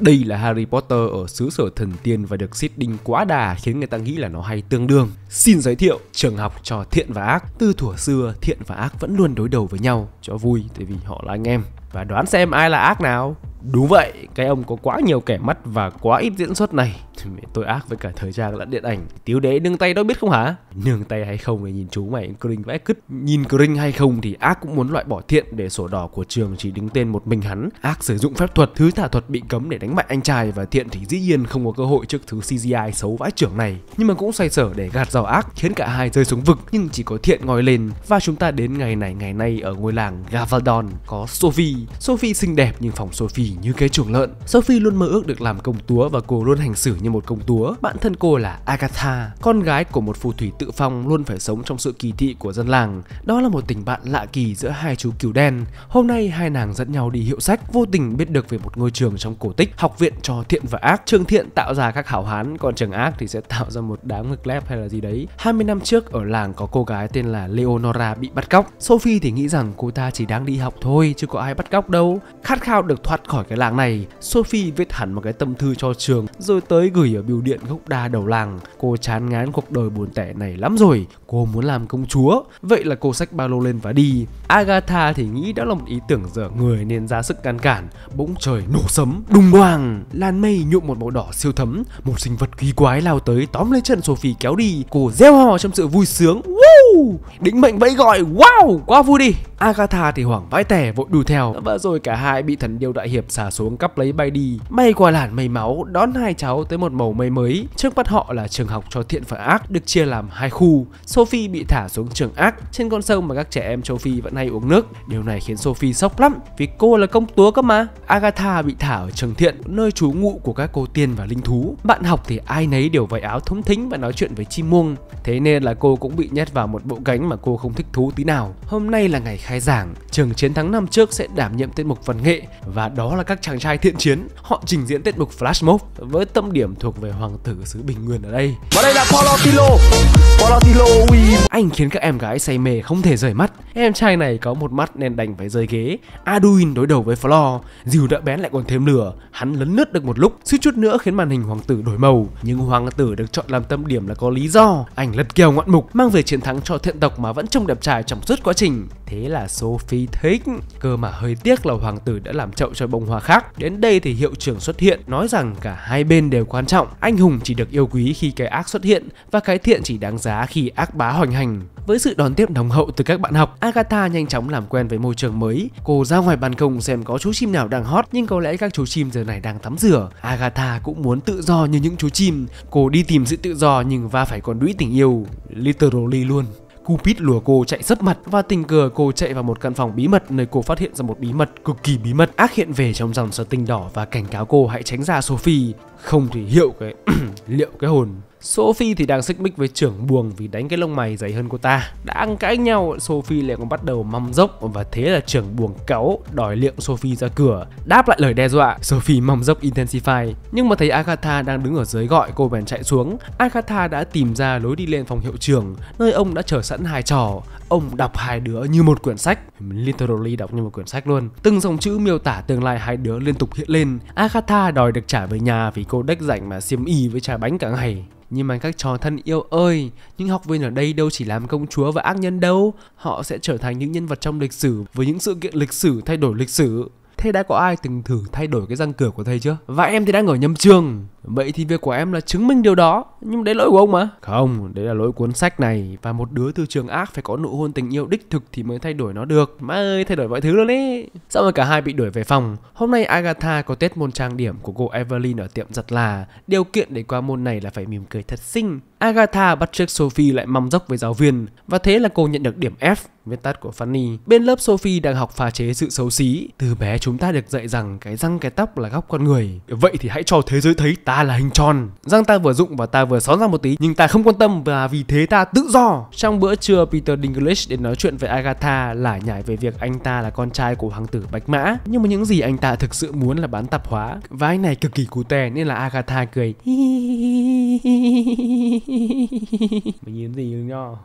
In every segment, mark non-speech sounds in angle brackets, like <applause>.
đây là Harry Potter ở xứ sở thần tiên và được seeding quá đà khiến người ta nghĩ là nó hay tương đương. Xin giới thiệu trường học cho thiện và ác. Từ thuở xưa, thiện và ác vẫn luôn đối đầu với nhau cho vui tại vì họ là anh em. Và đoán xem ai là ác nào? Đúng vậy, cái ông có quá nhiều kẻ mắt và quá ít diễn xuất này Tôi ác với cả thời trang lẫn điện ảnh Tiếu đế nương tay đó biết không hả? Nương tay hay không thì nhìn chú mày cring vẽ cứt Nhìn cring hay không thì ác cũng muốn loại bỏ thiện Để sổ đỏ của trường chỉ đứng tên một mình hắn Ác sử dụng phép thuật, thứ thả thuật bị cấm để đánh bại anh trai Và thiện thì dĩ nhiên không có cơ hội trước thứ CGI xấu vãi trưởng này Nhưng mà cũng xoay sở để gạt rào ác Khiến cả hai rơi xuống vực nhưng chỉ có thiện ngồi lên Và chúng ta đến ngày này ngày nay ở ngôi làng Gavaldon Có Sophie Sophie xinh đẹp nhưng phòng Sophie như cái chuồng lợn. Sophie luôn mơ ước được làm công chúa và cô luôn hành xử như một công chúa. Bạn thân cô là Agatha, con gái của một phù thủy tự phong luôn phải sống trong sự kỳ thị của dân làng. Đó là một tình bạn lạ kỳ giữa hai chú cừu đen. Hôm nay hai nàng dẫn nhau đi hiệu sách, vô tình biết được về một ngôi trường trong cổ tích, học viện cho thiện và ác. Trường thiện tạo ra các hảo hán, còn trường ác thì sẽ tạo ra một đám ngực lép hay là gì đấy. 20 năm trước ở làng có cô gái tên là Leonora bị bắt cóc. Sophie thì nghĩ rằng cô ta chỉ đang đi học thôi chứ có ai bắt cóc đâu. Khát khao được thoát khỏi khỏi cái làng này, Sophie viết hẳn một cái tâm thư cho trường rồi tới gửi ở bưu điện gốc đa đầu làng. Cô chán ngán cuộc đời buồn tẻ này lắm rồi, cô muốn làm công chúa. Vậy là cô xách ba lô lên và đi. Agatha thì nghĩ đó là một ý tưởng dở người nên ra sức ngăn cản. Bỗng trời nổ sấm, đùng đoàng, làn mây nhuộm một màu đỏ siêu thấm, một sinh vật kỳ quái lao tới tóm lấy chân Sophie kéo đi. Cô reo hò trong sự vui sướng. Woo! Wow Đính mệnh vẫy gọi Wow Quá vui đi Agatha thì hoảng vãi tẻ vội đuổi theo Và rồi cả hai bị thần điêu đại hiệp xả xuống cắp lấy bay đi May qua làn mây máu đón hai cháu tới một màu mây mới Trước mắt họ là trường học cho thiện và ác được chia làm hai khu Sophie bị thả xuống trường ác trên con sông mà các trẻ em châu Phi vẫn hay uống nước Điều này khiến Sophie sốc lắm vì cô là công chúa cơ mà Agatha bị thả ở trường thiện nơi trú ngụ của các cô tiên và linh thú Bạn học thì ai nấy đều vải áo thúng thính và nói chuyện với chim muông Thế nên là cô cũng bị nhét vào một một bộ gánh mà cô không thích thú tí nào. Hôm nay là ngày khai giảng, trường chiến thắng năm trước sẽ đảm nhiệm tiết mục văn nghệ và đó là các chàng trai thiện chiến. Họ trình diễn tiết mục flash mob với tâm điểm thuộc về hoàng tử xứ Bình Nguyên ở đây. Và đây là Paulo Kilo. Anh khiến các em gái say mê không thể rời mắt Em trai này có một mắt nên đành phải rời ghế Arduin đối đầu với Floor Dìu đã bén lại còn thêm lửa Hắn lấn lướt được một lúc Suýt chút nữa khiến màn hình hoàng tử đổi màu Nhưng hoàng tử được chọn làm tâm điểm là có lý do Anh lật kèo ngoạn mục Mang về chiến thắng cho thiện tộc mà vẫn trông đẹp trai trong suốt quá trình Thế là Sophie thích Cơ mà hơi tiếc là hoàng tử đã làm chậu cho bông hoa khác Đến đây thì hiệu trưởng xuất hiện Nói rằng cả hai bên đều quan trọng Anh hùng chỉ được yêu quý khi cái ác xuất hiện Và cái thiện chỉ đáng giá khi ác bá hoành hành với sự đón tiếp nồng hậu từ các bạn học, Agatha nhanh chóng làm quen với môi trường mới. Cô ra ngoài ban công xem có chú chim nào đang hot, nhưng có lẽ các chú chim giờ này đang tắm rửa. Agatha cũng muốn tự do như những chú chim. Cô đi tìm sự tự do nhưng va phải con đũy tình yêu, literally luôn. Cupid lùa cô chạy rất mặt và tình cờ cô chạy vào một căn phòng bí mật nơi cô phát hiện ra một bí mật cực kỳ bí mật ác hiện về trong dòng sơ tinh đỏ và cảnh cáo cô hãy tránh ra Sophie, không thì hiệu cái <clears throat> liệu cái hồn Sophie thì đang xích mích với trưởng buồng vì đánh cái lông mày dày hơn cô ta. Đang cãi nhau, Sophie lại còn bắt đầu măm dốc và thế là trưởng buồng cáu đòi liệng Sophie ra cửa. Đáp lại lời đe dọa, Sophie măm dốc intensify. Nhưng mà thấy Agatha đang đứng ở dưới gọi cô bèn chạy xuống. Agatha đã tìm ra lối đi lên phòng hiệu trưởng, nơi ông đã chờ sẵn hai trò. Ông đọc hai đứa như một quyển sách, literally đọc như một quyển sách luôn. Từng dòng chữ miêu tả tương lai hai đứa liên tục hiện lên. Agatha đòi được trả về nhà vì cô đếch rảnh mà xiêm y với trà bánh cả ngày. Nhưng mà các trò thân yêu ơi, những học viên ở đây đâu chỉ làm công chúa và ác nhân đâu, họ sẽ trở thành những nhân vật trong lịch sử với những sự kiện lịch sử thay đổi lịch sử. Thế đã có ai từng thử thay đổi cái răng cửa của thầy chưa? Và em thì đang ở nhầm trường. Vậy thì việc của em là chứng minh điều đó Nhưng đấy lỗi của ông mà Không, đấy là lỗi cuốn sách này Và một đứa từ trường ác phải có nụ hôn tình yêu đích thực Thì mới thay đổi nó được Má ơi, thay đổi mọi thứ luôn ấy Sau rồi cả hai bị đuổi về phòng Hôm nay Agatha có test môn trang điểm của cô Evelyn ở tiệm giặt là Điều kiện để qua môn này là phải mỉm cười thật xinh Agatha bắt trước Sophie lại mong dốc với giáo viên Và thế là cô nhận được điểm F viết tắt của Fanny. Bên lớp Sophie đang học pha chế sự xấu xí. Từ bé chúng ta được dạy rằng cái răng cái tóc là góc con người. Vậy thì hãy cho thế giới thấy ta là hình tròn răng ta vừa dụng và ta vừa xón ra một tí nhưng ta không quan tâm và vì thế ta tự do trong bữa trưa Peter Dinklage đến nói chuyện với Agatha lải nhải về việc anh ta là con trai của hoàng tử Bạch Mã nhưng mà những gì anh ta thực sự muốn là bán tạp hóa và anh này cực kỳ cú tè nên là Agatha cười <laughs> mày nhìn gì nho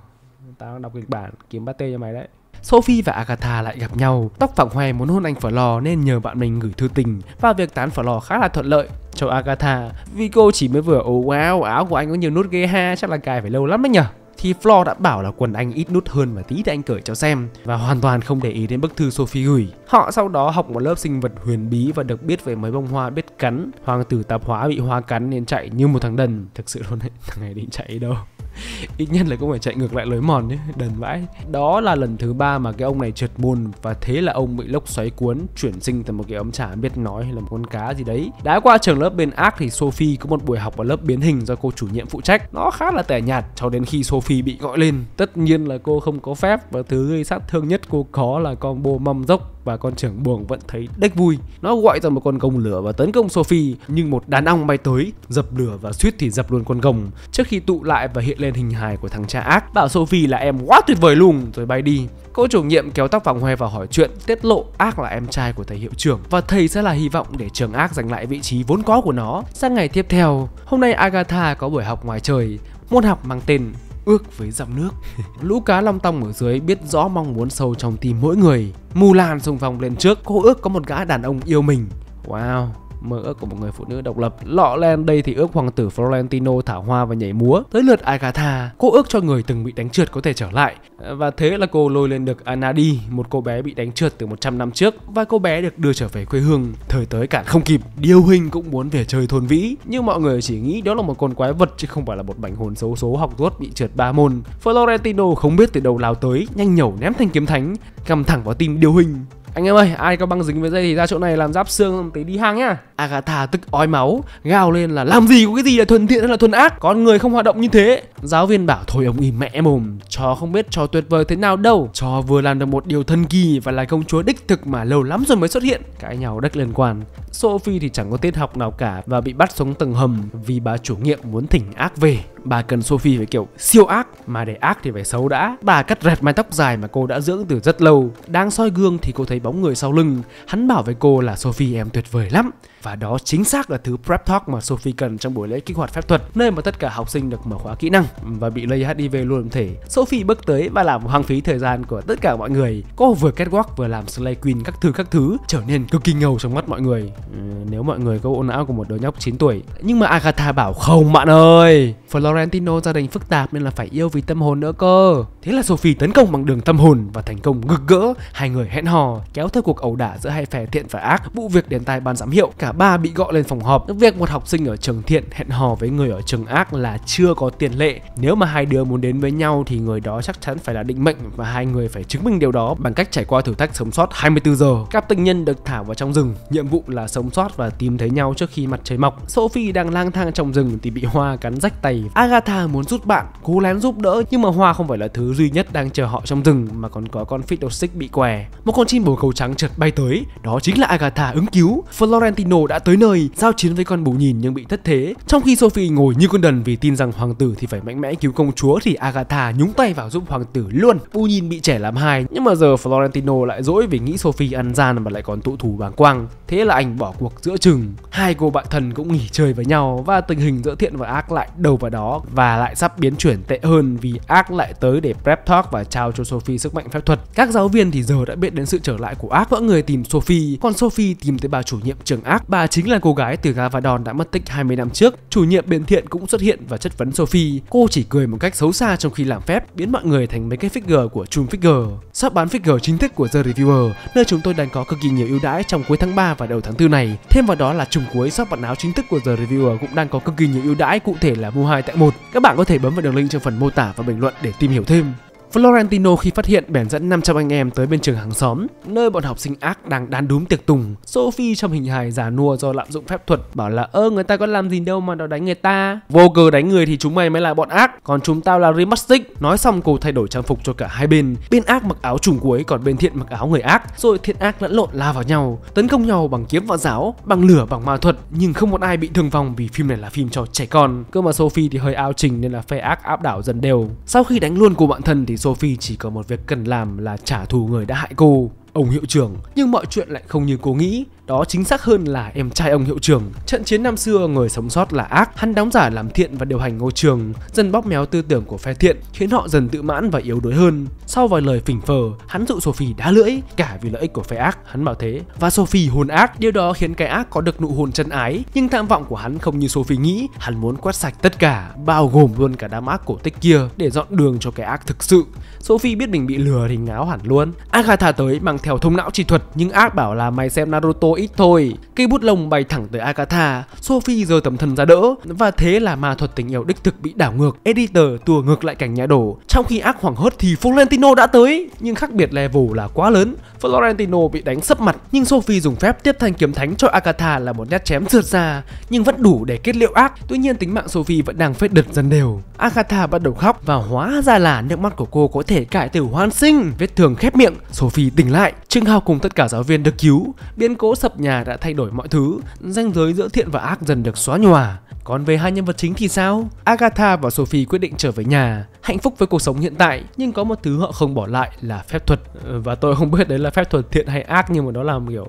tao đọc kịch bản kiếm bát tê cho mày đấy Sophie và Agatha lại gặp nhau. Tóc phẳng hoe muốn hôn anh phở lò nên nhờ bạn mình gửi thư tình và việc tán phở lò khá là thuận lợi cho Agatha vì cô chỉ mới vừa ồ oh wow áo của anh có nhiều nút ghê ha chắc là cài phải lâu lắm đấy nhở thì Flo đã bảo là quần anh ít nút hơn mà tí thì anh cởi cho xem và hoàn toàn không để ý đến bức thư Sophie gửi. Họ sau đó học một lớp sinh vật huyền bí và được biết về mấy bông hoa biết cắn. Hoàng tử tạp hóa bị hoa cắn nên chạy như một thằng đần. Thực sự luôn đấy, thằng này định chạy đâu. <laughs> ít nhất là cũng phải chạy ngược lại lối mòn nhé đần vãi đó là lần thứ ba mà cái ông này trượt bùn và thế là ông bị lốc xoáy cuốn chuyển sinh thành một cái ống chả biết nói hay là một con cá gì đấy đã qua trường lớp bên ác thì sophie có một buổi học ở lớp biến hình do cô chủ nhiệm phụ trách nó khá là tẻ nhạt cho đến khi sophie bị gọi lên tất nhiên là cô không có phép và thứ gây sát thương nhất cô có là combo mâm dốc và con trưởng buồng vẫn thấy đếch vui. Nó gọi ra một con gồng lửa và tấn công Sophie, nhưng một đàn ong bay tới, dập lửa và suýt thì dập luôn con gồng trước khi tụ lại và hiện lên hình hài của thằng cha ác. Bảo Sophie là em quá tuyệt vời luôn rồi bay đi. Cô chủ nhiệm kéo tóc vàng hoe và hỏi chuyện, tiết lộ ác là em trai của thầy hiệu trưởng và thầy sẽ là hy vọng để trường ác giành lại vị trí vốn có của nó. Sang ngày tiếp theo, hôm nay Agatha có buổi học ngoài trời, môn học mang tên ước với dòng nước. <laughs> Lũ cá long tong ở dưới biết rõ mong muốn sâu trong tim mỗi người. Mù lan xung phong lên trước, cô ước có một gã đàn ông yêu mình. Wow, mơ ước của một người phụ nữ độc lập. Lọ Len đây thì ước hoàng tử Florentino thả hoa và nhảy múa. Tới lượt Agatha, cô ước cho người từng bị đánh trượt có thể trở lại. Và thế là cô lôi lên được Anadi, một cô bé bị đánh trượt từ 100 năm trước và cô bé được đưa trở về quê hương. Thời tới cản không kịp, Điêu Hình cũng muốn về chơi thôn vĩ, nhưng mọi người chỉ nghĩ đó là một con quái vật chứ không phải là một mảnh hồn xấu số học tuốt bị trượt ba môn. Florentino không biết từ đầu lao tới, nhanh nhẩu ném thanh kiếm thánh, cầm thẳng vào tim Điêu Hình. Anh em ơi, ai có băng dính với dây thì ra chỗ này làm giáp xương tí đi hang nhá. Agatha tức ói máu, gào lên là làm gì có cái gì là thuần thiện hay là thuần ác, con người không hoạt động như thế. Giáo viên bảo thôi ông im mẹ mồm, chó không biết chó tuyệt vời thế nào đâu. Chó vừa làm được một điều thần kỳ và là công chúa đích thực mà lâu lắm rồi mới xuất hiện. Cãi nhau đất liên quan. Sophie thì chẳng có tiết học nào cả và bị bắt xuống tầng hầm vì bà chủ nhiệm muốn thỉnh ác về. Bà cần Sophie phải kiểu siêu ác Mà để ác thì phải xấu đã Bà cắt rẹt mái tóc dài mà cô đã dưỡng từ rất lâu Đang soi gương thì cô thấy bóng người sau lưng Hắn bảo với cô là Sophie em tuyệt vời lắm và đó chính xác là thứ prep talk mà Sophie cần trong buổi lễ kích hoạt phép thuật, nơi mà tất cả học sinh được mở khóa kỹ năng và bị lây HIV luôn thể. Sophie bước tới và làm hoang phí thời gian của tất cả mọi người. Cô vừa catwalk vừa làm slay queen các thứ các thứ trở nên cực kỳ ngầu trong mắt mọi người. Ừ, nếu mọi người có bộ não của một đứa nhóc 9 tuổi. Nhưng mà Agatha bảo không bạn ơi, Florentino gia đình phức tạp nên là phải yêu vì tâm hồn nữa cơ. Thế là Sophie tấn công bằng đường tâm hồn và thành công ngực gỡ. Hai người hẹn hò kéo theo cuộc ẩu đả giữa hai phe thiện và ác. Vụ việc đến tai ban giám hiệu cả ba bị gọi lên phòng họp. Việc một học sinh ở trường thiện hẹn hò với người ở trường ác là chưa có tiền lệ. Nếu mà hai đứa muốn đến với nhau thì người đó chắc chắn phải là định mệnh và hai người phải chứng minh điều đó bằng cách trải qua thử thách sống sót 24 giờ. Các tình nhân được thả vào trong rừng, nhiệm vụ là sống sót và tìm thấy nhau trước khi mặt trời mọc. Sophie đang lang thang trong rừng thì bị Hoa cắn rách tay. Agatha muốn giúp bạn, cố lén giúp đỡ nhưng mà Hoa không phải là thứ duy nhất đang chờ họ trong rừng mà còn có con Fiddlestick bị què. Một con chim bồ câu trắng chợt bay tới, đó chính là Agatha ứng cứu. Florentino đã tới nơi, giao chiến với con bù nhìn nhưng bị thất thế. Trong khi Sophie ngồi như con đần vì tin rằng hoàng tử thì phải mạnh mẽ cứu công chúa thì Agatha nhúng tay vào giúp hoàng tử luôn. Bù nhìn bị trẻ làm hai, nhưng mà giờ Florentino lại dỗi vì nghĩ Sophie ăn gian mà lại còn tụ thủ bàng quang. Thế là anh bỏ cuộc giữa chừng. Hai cô bạn thân cũng nghỉ chơi với nhau và tình hình giữa thiện và ác lại đầu vào đó và lại sắp biến chuyển tệ hơn vì ác lại tới để prep talk và trao cho Sophie sức mạnh phép thuật. Các giáo viên thì giờ đã biết đến sự trở lại của ác vỡ người tìm Sophie, còn Sophie tìm tới bà chủ nhiệm trường ác Bà chính là cô gái từ Gavadon đã mất tích 20 năm trước. Chủ nhiệm biện thiện cũng xuất hiện và chất vấn Sophie. Cô chỉ cười một cách xấu xa trong khi làm phép biến mọi người thành mấy cái figure của Trung Figure. Shop bán figure chính thức của The Reviewer, nơi chúng tôi đang có cực kỳ nhiều ưu đãi trong cuối tháng 3 và đầu tháng 4 này. Thêm vào đó là trùng cuối shop bán áo chính thức của The Reviewer cũng đang có cực kỳ nhiều ưu đãi, cụ thể là mua 2 tại 1. Các bạn có thể bấm vào đường link trong phần mô tả và bình luận để tìm hiểu thêm. Florentino khi phát hiện bèn dẫn 500 anh em tới bên trường hàng xóm, nơi bọn học sinh ác đang đán đúm tiệc tùng. Sophie trong hình hài giả nua do lạm dụng phép thuật bảo là ơ người ta có làm gì đâu mà nó đánh người ta. Vô cớ đánh người thì chúng mày mới là bọn ác, còn chúng tao là Remastic. Nói xong cô thay đổi trang phục cho cả hai bên. Bên ác mặc áo trùng cuối còn bên thiện mặc áo người ác, rồi thiện ác lẫn lộn la vào nhau, tấn công nhau bằng kiếm và giáo, bằng lửa bằng ma thuật, nhưng không một ai bị thương vong vì phim này là phim cho trẻ con. Cơ mà Sophie thì hơi ao trình nên là phe ác áp đảo dần đều. Sau khi đánh luôn cô bạn thân thì Sophie chỉ có một việc cần làm là trả thù người đã hại cô, ông hiệu trưởng. Nhưng mọi chuyện lại không như cô nghĩ. Đó chính xác hơn là em trai ông hiệu trưởng. Trận chiến năm xưa người sống sót là ác, hắn đóng giả làm thiện và điều hành ngôi trường, dần bóp méo tư tưởng của phe thiện, khiến họ dần tự mãn và yếu đuối hơn. Sau vài lời phỉnh phờ, hắn dụ Sophie đá lưỡi cả vì lợi ích của phe ác, hắn bảo thế. Và Sophie hồn ác, điều đó khiến cái ác có được nụ hôn chân ái, nhưng tham vọng của hắn không như Sophie nghĩ, hắn muốn quét sạch tất cả, bao gồm luôn cả đám ác cổ tích kia để dọn đường cho cái ác thực sự. Sophie biết mình bị lừa thì ngáo hẳn luôn. Agatha tới mang theo thông não chi thuật nhưng ác bảo là mày xem Naruto ít thôi. Cây bút lông bay thẳng tới Agatha, Sophie giơ tấm thân ra đỡ và thế là ma thuật tình yêu đích thực bị đảo ngược. Editor tua ngược lại cảnh nhà đổ. Trong khi ác hoảng hốt thì Florentino đã tới, nhưng khác biệt level là quá lớn. Florentino bị đánh sấp mặt, nhưng Sophie dùng phép tiếp thanh kiếm thánh cho Agatha là một nhát chém rượt ra, nhưng vẫn đủ để kết liễu ác. Tuy nhiên tính mạng Sophie vẫn đang phết đợt dần đều. Agatha bắt đầu khóc và hóa ra là nước mắt của cô có thể cải tử hoan sinh. Vết thương khép miệng, Sophie tỉnh lại. Trương Hào cùng tất cả giáo viên được cứu. Biến cố sập nhà đã thay đổi mọi thứ, ranh giới giữa thiện và ác dần được xóa nhòa. Còn về hai nhân vật chính thì sao? Agatha và Sophie quyết định trở về nhà, hạnh phúc với cuộc sống hiện tại, nhưng có một thứ họ không bỏ lại là phép thuật. Ờ, và tôi không biết đấy là phép thuật thiện hay ác nhưng mà nó là kiểu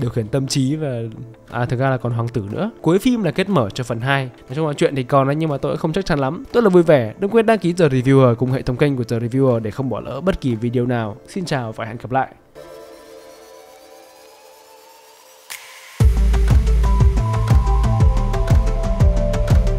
điều khiển tâm trí và à thực ra là còn hoàng tử nữa. Cuối phim là kết mở cho phần 2. Nói chung là chuyện thì còn đấy nhưng mà tôi không chắc chắn lắm. Tôi là vui vẻ. Đừng quên đăng ký The Reviewer cùng hệ thống kênh của The Reviewer để không bỏ lỡ bất kỳ video nào. Xin chào và hẹn gặp lại.